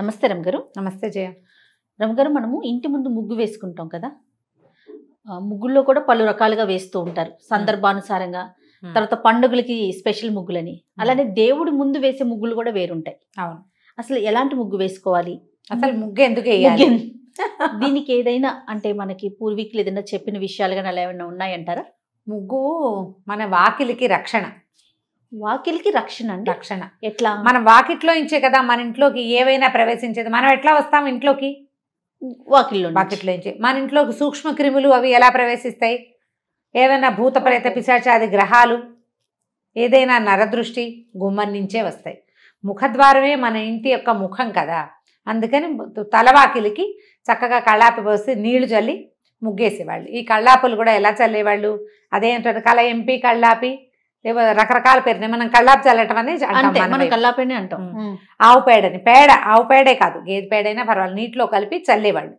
నమస్తే గారు నమస్తే జయ గారు మనము ఇంటి ముందు ముగ్గు వేసుకుంటాం కదా ముగ్గుల్లో కూడా పలు రకాలుగా వేస్తూ ఉంటారు సందర్భానుసారంగా తర్వాత పండుగలకి స్పెషల్ ముగ్గులని అలానే దేవుడి ముందు వేసే ముగ్గులు కూడా వేరుంటాయి అవును అసలు ఎలాంటి ముగ్గు వేసుకోవాలి అసలు ముగ్గు ఎందుకు వేయాలి దీనికి ఏదైనా అంటే మనకి పూర్వీకులు ఏదైనా చెప్పిన విషయాలు కానీ అలా ఏమైనా ఉన్నాయంటారా ముగ్గు మన వాకిలికి రక్షణ వాకిలికి రక్షణ అండి రక్షణ ఎట్లా మనం వాకిట్లో ఇంచే కదా మన ఇంట్లోకి ఏవైనా ప్రవేశించేది మనం ఎట్లా వస్తాం ఇంట్లోకి వాకిల్లో వాకిట్లో ఇచ్చే మన ఇంట్లోకి సూక్ష్మ క్రిములు అవి ఎలా ప్రవేశిస్తాయి ఏవైనా భూత ప్రేత పిశాచాది గ్రహాలు ఏదైనా నరదృష్టి గుమ్మం నుంచే వస్తాయి ముఖద్వారమే మన ఇంటి యొక్క ముఖం కదా అందుకని తలవాకిలికి చక్కగా కళ్ళాపి పోసి నీళ్లు చల్లి ముగ్గేసేవాళ్ళు ఈ కళ్ళాపులు కూడా ఎలా చల్లేవాళ్ళు అదేంటారు కళ ఎంపి కళ్ళాపి లేకపోతే రకరకాల పేరుని మనం కళ్ళాపు చల్లటం అనేది మనం అంటాం ఆవు పేడని పేడ ఆవు పేడే కాదు గేదె పేడైనా పర్వాలేదు నీటిలో కలిపి చల్లేవాళ్ళు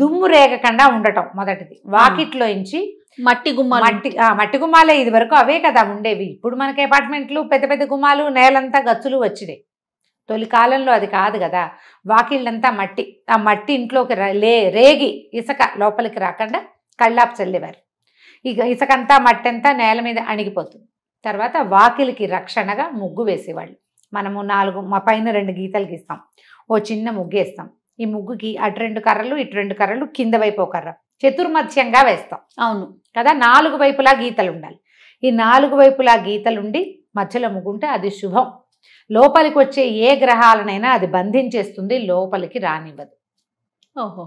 దుమ్ము రేగకుండా ఉండటం మొదటిది వాకిట్లో ఇంచి మట్టి గుమ్మాలు మట్టి మట్టి గుమ్మాలే ఇది వరకు అవే కదా ఉండేవి ఇప్పుడు మనకి అపార్ట్మెంట్లు పెద్ద పెద్ద గుమ్మాలు నేలంతా గచ్చులు వచ్చినాయి తొలి కాలంలో అది కాదు కదా వాకిళ్ళంతా మట్టి ఆ మట్టి ఇంట్లోకి లే రేగి ఇసుక లోపలికి రాకుండా కళ్ళాపు చల్లేవారు ఇక ఇసుకంతా మట్టి అంతా నేల మీద అణిగిపోతుంది తర్వాత వాకిలికి రక్షణగా ముగ్గు వేసేవాళ్ళు మనము నాలుగు మా పైన రెండు గీతలు గీస్తాం ఓ చిన్న ముగ్గు వేస్తాం ఈ ముగ్గుకి అటు రెండు కర్రలు ఇటు రెండు కర్రలు కింద వైపు ఒక కర్ర చతుర్మధ్యంగా వేస్తాం అవును కదా నాలుగు వైపులా గీతలు ఉండాలి ఈ నాలుగు వైపులా గీతలుండి మధ్యలో ముగ్గుంటే అది శుభం లోపలికి వచ్చే ఏ గ్రహాలనైనా అది బంధించేస్తుంది లోపలికి రానివ్వదు ఓహో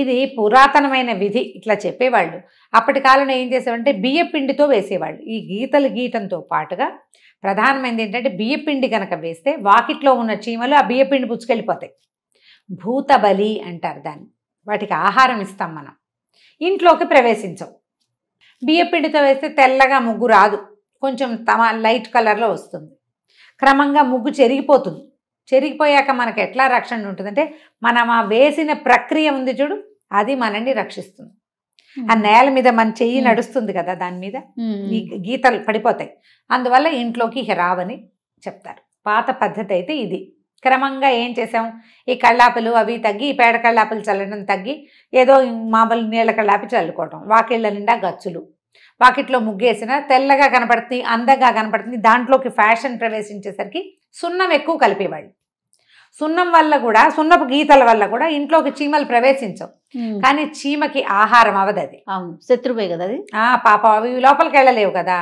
ఇది పురాతనమైన విధి ఇట్లా చెప్పేవాళ్ళు అప్పటి కాలంలో ఏం చేసేవంటే బియ్యపిండితో వేసేవాళ్ళు ఈ గీతలు గీయటంతో పాటుగా ప్రధానమైనది ఏంటంటే బియ్యపిండి కనుక వేస్తే వాకిట్లో ఉన్న చీమలు ఆ బియ్యపిండి పుచ్చుకెళ్ళిపోతాయి భూతబలి అంటారు దాన్ని వాటికి ఆహారం ఇస్తాం మనం ఇంట్లోకి ప్రవేశించవు బియ్యపిండితో వేస్తే తెల్లగా ముగ్గు రాదు కొంచెం తమ లైట్ కలర్లో వస్తుంది క్రమంగా ముగ్గు చెరిగిపోతుంది చెరిగిపోయాక మనకు ఎట్లా రక్షణ ఉంటుందంటే మనం ఆ వేసిన ప్రక్రియ ఉంది చూడు అది మనల్ని రక్షిస్తుంది ఆ నేల మీద మన చెయ్యి నడుస్తుంది కదా దాని మీద ఈ గీతలు పడిపోతాయి అందువల్ల ఇంట్లోకి రావని చెప్తారు పాత పద్ధతి అయితే ఇది క్రమంగా ఏం చేసాం ఈ కళ్ళాపలు అవి తగ్గి ఈ పేడ కళ్ళాపలు చల్లడం తగ్గి ఏదో మామూలు నీళ్ళ కళ్ళాపి చల్లుకోవటం వాకిళ్ళ నిండా గచ్చులు వాకిట్లో ముగ్గేసిన తెల్లగా కనపడుతుంది అందంగా కనపడుతుంది దాంట్లోకి ఫ్యాషన్ ప్రవేశించేసరికి సున్నం ఎక్కువ కలిపేవాళ్ళు సున్నం వల్ల కూడా సున్నపు గీతల వల్ల కూడా ఇంట్లోకి చీమలు ప్రవేశించవు కానీ చీమకి ఆహారం అవదు అది శత్రువే కదా అది ఆ పాప అవి లోపలికి వెళ్ళలేవు కదా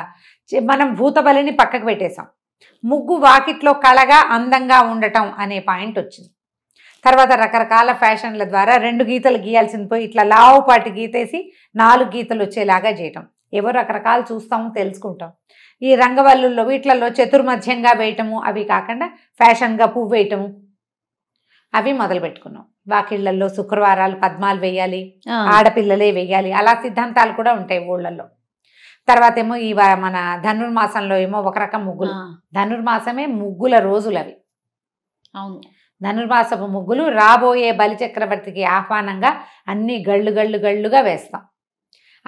మనం భూతబలిని పక్కకు పెట్టేశాం ముగ్గు వాకిట్లో కళగా అందంగా ఉండటం అనే పాయింట్ వచ్చింది తర్వాత రకరకాల ఫ్యాషన్ల ద్వారా రెండు గీతలు గీయాల్సింది పోయి ఇట్లా లావుపాటి గీతేసి నాలుగు గీతలు వచ్చేలాగా చేయటం ఎవరు రకరకాలు చూస్తాము తెలుసుకుంటాం ఈ రంగవల్లుల్లో వీటిలలో చతుర్మధ్యంగా వేయటము అవి కాకుండా ఫ్యాషన్గా పువ్వు వేయటము అవి మొదలు పెట్టుకున్నాం వాకిళ్లలో శుక్రవారాలు పద్మాలు వేయాలి ఆడపిల్లలే వేయాలి అలా సిద్ధాంతాలు కూడా ఉంటాయి ఊళ్ళల్లో తర్వాత ఏమో ఈ మన ధనుర్మాసంలో ఏమో ఒక రకం ముగ్గులు ధనుర్మాసమే ముగ్గుల రోజులు అవి అవును ధనుర్మాసపు ముగ్గులు రాబోయే బలిచక్రవర్తికి ఆహ్వానంగా అన్ని గళ్ళు గళ్ళు గళ్ళుగా వేస్తాం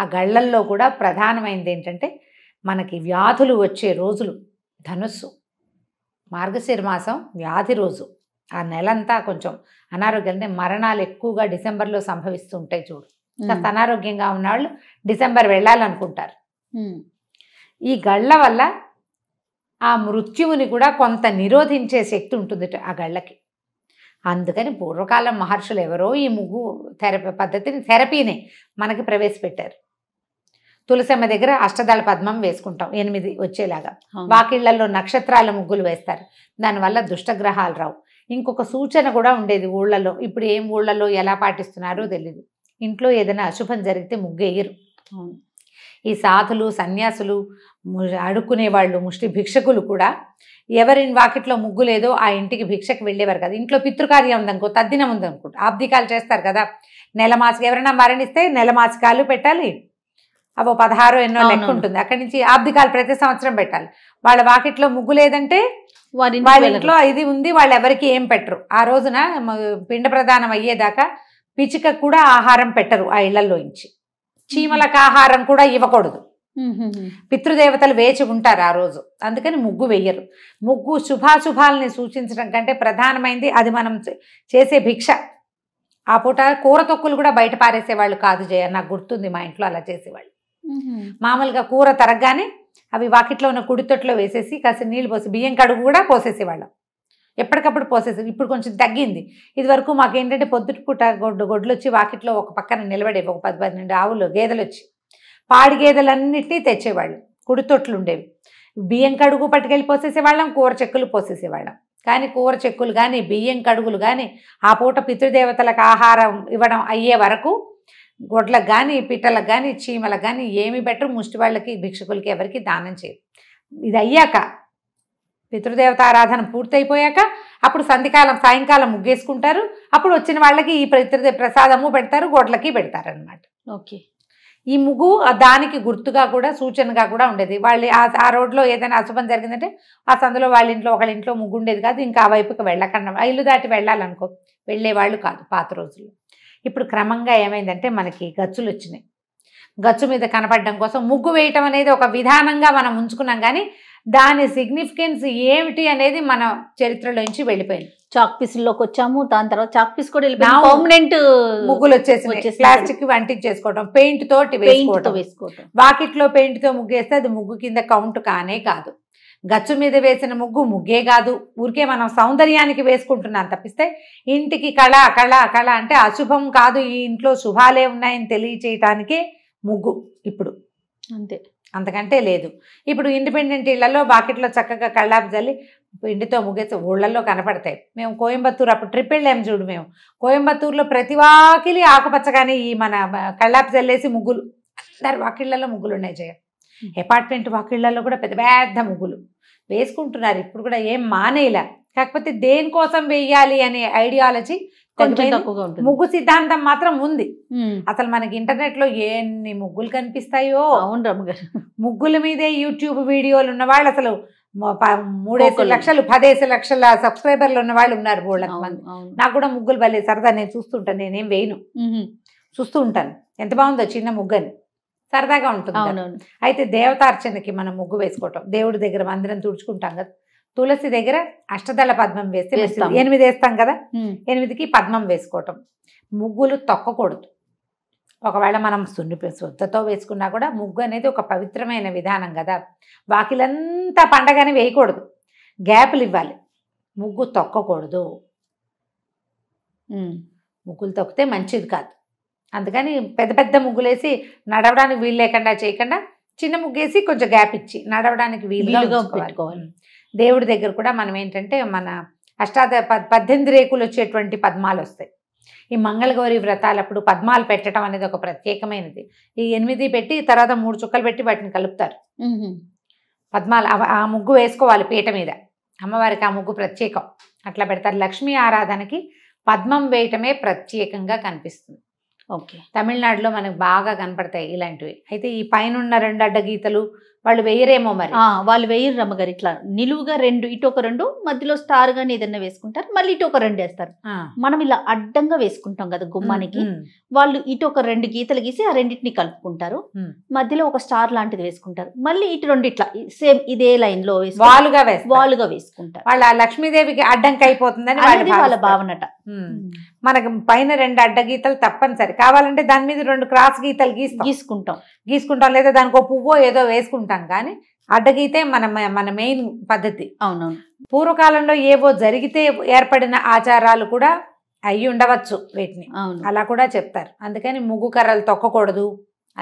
ఆ గళ్ళల్లో కూడా ప్రధానమైనది ఏంటంటే మనకి వ్యాధులు వచ్చే రోజులు ధనుస్సు మార్గశిర మాసం వ్యాధి రోజు ఆ నెలంతా కొంచెం అనారోగ్యాలు మరణాలు ఎక్కువగా డిసెంబర్లో సంభవిస్తూ ఉంటాయి చూడు కాస్త అనారోగ్యంగా ఉన్నవాళ్ళు డిసెంబర్ వెళ్ళాలనుకుంటారు ఈ గళ్ళ వల్ల ఆ మృత్యువుని కూడా కొంత నిరోధించే శక్తి ఉంటుంది ఆ గళ్ళకి అందుకని పూర్వకాలం మహర్షులు ఎవరో ఈ ముగ్గు థెరపీ పద్ధతిని థెరపీనే మనకి ప్రవేశపెట్టారు తులసమ్మ దగ్గర అష్టదళ పద్మం వేసుకుంటాం ఎనిమిది వచ్చేలాగా వాకిళ్లలో నక్షత్రాల ముగ్గులు వేస్తారు దానివల్ల దుష్టగ్రహాలు రావు ఇంకొక సూచన కూడా ఉండేది ఊళ్ళలో ఇప్పుడు ఏం ఊళ్ళలో ఎలా పాటిస్తున్నారో తెలియదు ఇంట్లో ఏదైనా అశుభం జరిగితే ముగ్గేయరు ఈ సాధులు సన్యాసులు అడుక్కునేవాళ్ళు ముష్టి భిక్షకులు కూడా ఎవరి వాకిట్లో ముగ్గు లేదో ఆ ఇంటికి భిక్షకు వెళ్ళేవారు కదా ఇంట్లో పితృకార్యం ఉందనుకో తద్దినం ఉందనుకో ఆబ్దికాలు చేస్తారు కదా నెల మాసిక ఎవరైనా మరణిస్తే నెల మాసికాలు పెట్టాలి అవో పదహారు ఎన్నో లెక్క ఉంటుంది అక్కడి నుంచి ఆబ్దికాలు ప్రతి సంవత్సరం పెట్టాలి వాళ్ళ వాకిట్లో ముగ్గు లేదంటే వాళ్ళ ఇంట్లో ఇది ఉంది వాళ్ళు ఎవరికి ఏం పెట్టరు ఆ రోజున పిండ ప్రదానం అయ్యేదాకా పిచిక కూడా ఆహారం పెట్టరు ఆ ఇళ్లలోంచి చీమలకు ఆహారం కూడా ఇవ్వకూడదు పితృదేవతలు వేచి ఉంటారు ఆ రోజు అందుకని ముగ్గు వేయరు ముగ్గు శుభాశుభాలని సూచించడం కంటే ప్రధానమైంది అది మనం చేసే భిక్ష ఆ పూట కూర తొక్కులు కూడా బయట పారేసేవాళ్ళు కాదు జయ నాకు గుర్తుంది మా ఇంట్లో అలా చేసేవాళ్ళు మామూలుగా కూర తరగగానే అవి వాకిట్లో ఉన్న కుడితొట్లో వేసేసి కాస్త నీళ్ళు పోసి బియ్యం కడుగు కూడా పోసేసేవాళ్ళం ఎప్పటికప్పుడు పోసేసి ఇప్పుడు కొంచెం తగ్గింది ఇది వరకు మాకేంటంటే పొద్దుటిపూట గొడ్డు గొడ్లు వచ్చి వాకిట్లో ఒక పక్కన నిలబడేవి ఒక పది పన్నెండు ఆవులు గేదెలు వచ్చి పాడి తెచ్చేవాళ్ళం తెచ్చేవాళ్ళు కుడితొట్లు ఉండేవి బియ్యం కడుగు పట్టుకెళ్ళి పోసేసేవాళ్ళం కూర చెక్కులు పోసేసేవాళ్ళం కానీ కూర చెక్కులు కానీ బియ్యం కడుగులు కానీ ఆ పూట పితృదేవతలకు ఆహారం ఇవ్వడం అయ్యే వరకు గొడ్లకు కానీ పిట్టలకు కానీ చీమలకు కానీ ఏమి బెటర్ ముష్టి వాళ్ళకి భిక్షకులకి ఎవరికి దానం చేయరు ఇది అయ్యాక పితృదేవత ఆరాధన పూర్తయిపోయాక అప్పుడు సంధికాలం సాయంకాలం ముగ్గేసుకుంటారు అప్పుడు వచ్చిన వాళ్ళకి ఈ పితృదేవ ప్రసాదము పెడతారు గొడ్లకి పెడతారనమాట ఓకే ఈ ముగ్గు దానికి గుర్తుగా కూడా సూచనగా కూడా ఉండేది వాళ్ళు ఆ రోడ్లో ఏదైనా అశుభం జరిగిందంటే ఆ సందులో వాళ్ళ ఇంట్లో ఒకళ్ళ ఇంట్లో ముగ్గు ఉండేది కాదు ఇంకా ఆ వైపుకి వెళ్ళకుండా ఇల్లు దాటి వెళ్ళాలనుకో వెళ్ళేవాళ్ళు కాదు పాత రోజుల్లో ఇప్పుడు క్రమంగా ఏమైందంటే మనకి గచ్చులు వచ్చినాయి గచ్చు మీద కనపడడం కోసం ముగ్గు వేయటం అనేది ఒక విధానంగా మనం ఉంచుకున్నాం కానీ దాని సిగ్నిఫికెన్స్ ఏమిటి అనేది మన చరిత్రలోంచి వెళ్ళిపోయింది చాక్ పీసుల్లోకి వచ్చాము దాని తర్వాత చాక్ పీస్ కూడా పర్మనెంట్ ముగ్గులు వచ్చేసి ప్లాస్టిక్ వంటి చేసుకోవటం పెయింట్ తోటి వేసుకోవడం వాకిట్లో పెయింట్ తో ముగ్గేస్తే అది ముగ్గు కింద కౌంట్ కానే కాదు గచ్చు మీద వేసిన ముగ్గు ముగ్గే కాదు ఊరికే మనం సౌందర్యానికి వేసుకుంటున్నాం తప్పిస్తే ఇంటికి కళ కళ కళ అంటే అశుభం కాదు ఈ ఇంట్లో శుభాలే ఉన్నాయని తెలియచేయటానికి ముగ్గు ఇప్పుడు అంతే అంతకంటే లేదు ఇప్పుడు ఇండిపెండెంట్ ఇళ్లలో బాకెట్లో చక్కగా కళ్ళాపి చల్లి ఇంటితో ముగ్గేసి ఊళ్ళల్లో కనపడతాయి మేము కోయంబత్తూరు అప్పుడు ట్రిప్ వెళ్ళాం చూడు మేము కోయంబత్తూరులో ప్రతి వాకిలి ఆకుపచ్చగానే ఈ మన కళ్ళాపి చల్లేసి ముగ్గులు అందరి వాకిళ్లలో ముగ్గులు ఉన్నాయి జయ అపార్ట్మెంట్ వాకిళ్లలో కూడా పెద్ద పెద్ద ముగ్గులు వేసుకుంటున్నారు ఇప్పుడు కూడా ఏం మానేలా కాకపోతే దేనికోసం వేయాలి అనే ఐడియాలజీ ముగ్గు సిద్ధాంతం మాత్రం ఉంది అసలు మనకి ఇంటర్నెట్ లో ఎన్ని ముగ్గులు కనిపిస్తాయో అవును ముగ్గుల మీదే యూట్యూబ్ వీడియోలు ఉన్న వాళ్ళు అసలు మూడేసి లక్షలు పదేసి లక్షల సబ్స్క్రైబర్లు ఉన్న వాళ్ళు ఉన్నారు మంది నాకు కూడా ముగ్గులు బలే సరదా నేను చూస్తుంటాను నేనేం వేయను చూస్తూ ఉంటాను ఎంత బాగుందో చిన్న ముగ్గని సరదాగా ఉంటుంది అయితే దేవతార్చనకి మనం ముగ్గు వేసుకోవటం దేవుడి దగ్గర మందిరం తుడుచుకుంటాం కదా తులసి దగ్గర అష్టదళ పద్మం వేస్తే ఎనిమిది వేస్తాం కదా ఎనిమిదికి పద్మం వేసుకోవటం ముగ్గులు తొక్కకూడదు ఒకవేళ మనం సున్ని శుద్ధతో వేసుకున్నా కూడా ముగ్గు అనేది ఒక పవిత్రమైన విధానం కదా వాకిలంతా పండగని వేయకూడదు గ్యాపులు ఇవ్వాలి ముగ్గు తొక్కకూడదు ముగ్గులు తొక్కితే మంచిది కాదు అందుకని పెద్ద పెద్ద ముగ్గులేసి నడవడానికి వీలు లేకుండా చేయకుండా చిన్న ముగ్గేసి కొంచెం గ్యాప్ ఇచ్చి నడవడానికి వీలుగా పెట్టుకోవాలి దేవుడి దగ్గర కూడా మనం ఏంటంటే మన అష్టాద పద్దెనిమిది రేకులు వచ్చేటువంటి పద్మాలు వస్తాయి ఈ మంగళగౌరి వ్రతాలప్పుడు పద్మాలు పెట్టడం అనేది ఒక ప్రత్యేకమైనది ఈ ఎనిమిది పెట్టి తర్వాత మూడు చుక్కలు పెట్టి వాటిని కలుపుతారు పద్మాలు ఆ ముగ్గు వేసుకోవాలి పీట మీద అమ్మవారికి ఆ ముగ్గు ప్రత్యేకం అట్లా పెడతారు లక్ష్మీ ఆరాధనకి పద్మం వేయటమే ప్రత్యేకంగా కనిపిస్తుంది ఓకే తమిళనాడులో మనకు బాగా కనపడతాయి ఇలాంటివి అయితే ఈ పైన ఉన్న రెండు అడ్డగీతలు వాళ్ళు వేయరేమో మరి వాళ్ళు వేయరు రమ్మగారు ఇట్లా నిలువుగా రెండు ఇటు ఒక రెండు మధ్యలో స్టార్ గానీ ఏదైనా వేసుకుంటారు మళ్ళీ ఇటు ఒక రెండు వేస్తారు మనం ఇలా అడ్డంగా వేసుకుంటాం కదా గుమ్మానికి వాళ్ళు ఇటు ఒక రెండు గీతలు గీసి ఆ రెండింటిని కలుపుకుంటారు మధ్యలో ఒక స్టార్ లాంటిది వేసుకుంటారు మళ్ళీ ఇటు రెండు ఇట్లా సేమ్ ఇదే లైన్ లో వాలుగా వాలుగా వేసుకుంటారు వాళ్ళ లక్ష్మీదేవికి అడ్డంకి అయిపోతుందని వాళ్ళ భావనట మనకు పైన రెండు అడ్డ గీతలు తప్పనిసరి కావాలంటే దాని మీద రెండు క్రాస్ గీతలు గీసి గీసుకుంటాం గీసుకుంటాం లేదా దానికి ఒక పువ్వో ఏదో వేసుకుంటాం అనుకుంటాం కానీ అడ్డగితే మన మన మెయిన్ పద్ధతి అవునవును పూర్వకాలంలో ఏవో జరిగితే ఏర్పడిన ఆచారాలు కూడా అయి ఉండవచ్చు వీటిని అలా కూడా చెప్తారు అందుకని ముగ్గు కర్రలు తొక్కకూడదు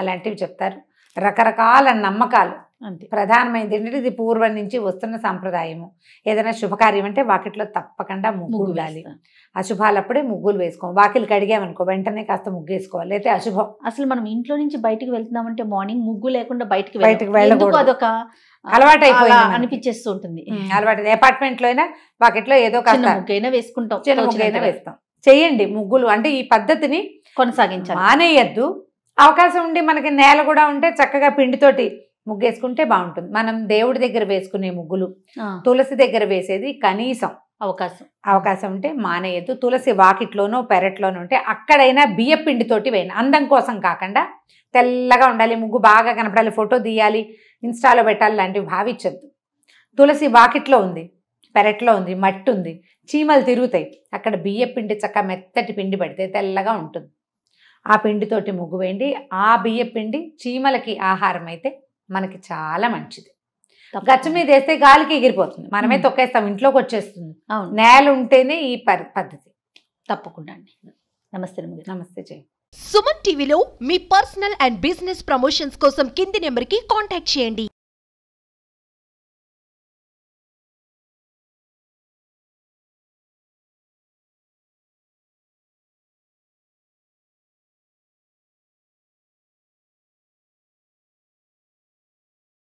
అలాంటివి చెప్తారు రకరకాల నమ్మకాలు అంతే ప్రధానమైనది ఏంటంటే ఇది పూర్వం నుంచి వస్తున్న సంప్రదాయము ఏదైనా శుభకార్యం అంటే వాకిట్లో తప్పకుండా ముగ్గు ఉండాలి అశుభాలప్పుడే ముగ్గులు వేసుకోం వాకిలు కడిగామనుకో వెంటనే కాస్త ముగ్గు వేసుకోవాలి అయితే అశుభం అసలు మనం ఇంట్లో నుంచి బయటకు వెళ్తున్నామంటే మార్నింగ్ ముగ్గు లేకుండా బయటకు బయటకు వెళ్ళకూడదు అదొక అలవాటు అయిపోయింది ఉంటుంది అలవాటు అపార్ట్మెంట్ లో అయినా వాకిట్లో ఏదో ముగ్గైనా వేసుకుంటాం చిన్న ముగ్గైనా వేస్తాం చేయండి ముగ్గులు అంటే ఈ పద్ధతిని కొనసాగించాలి మానేయద్దు అవకాశం ఉండి మనకి నేల కూడా ఉంటే చక్కగా పిండితోటి ముగ్గు వేసుకుంటే బాగుంటుంది మనం దేవుడి దగ్గర వేసుకునే ముగ్గులు తులసి దగ్గర వేసేది కనీసం అవకాశం అవకాశం ఉంటే మానేయద్దు తులసి వాకిట్లోనో పెరట్లోనో ఉంటే అక్కడైనా బియ్య పిండితోటి వేయండి అందం కోసం కాకుండా తెల్లగా ఉండాలి ముగ్గు బాగా కనపడాలి ఫోటో తీయాలి ఇన్స్టాలో పెట్టాలి లాంటివి భావించద్దు తులసి వాకిట్లో ఉంది పెరట్లో ఉంది మట్టి ఉంది చీమలు తిరుగుతాయి అక్కడ బియ్య పిండి చక్క మెత్తటి పిండి పెడితే తెల్లగా ఉంటుంది ఆ పిండితోటి ముగ్గు వేయండి ఆ బియ్య పిండి చీమలకి ఆహారం అయితే మనకి చాలా మంచిది గచ్చు మీద వేస్తే గాలికి ఎగిరిపోతుంది మనమే తొక్కేస్తాం ఇంట్లోకి వచ్చేస్తుంది నేల ఉంటేనే ఈ పద్ధతి తప్పకుండా అండి నమస్తే నమస్తే జయ సుమన్ టీవీలో మీ పర్సనల్ అండ్ బిజినెస్ ప్రమోషన్స్ కోసం కింది నెంబర్కి కాంటాక్ట్ చేయండి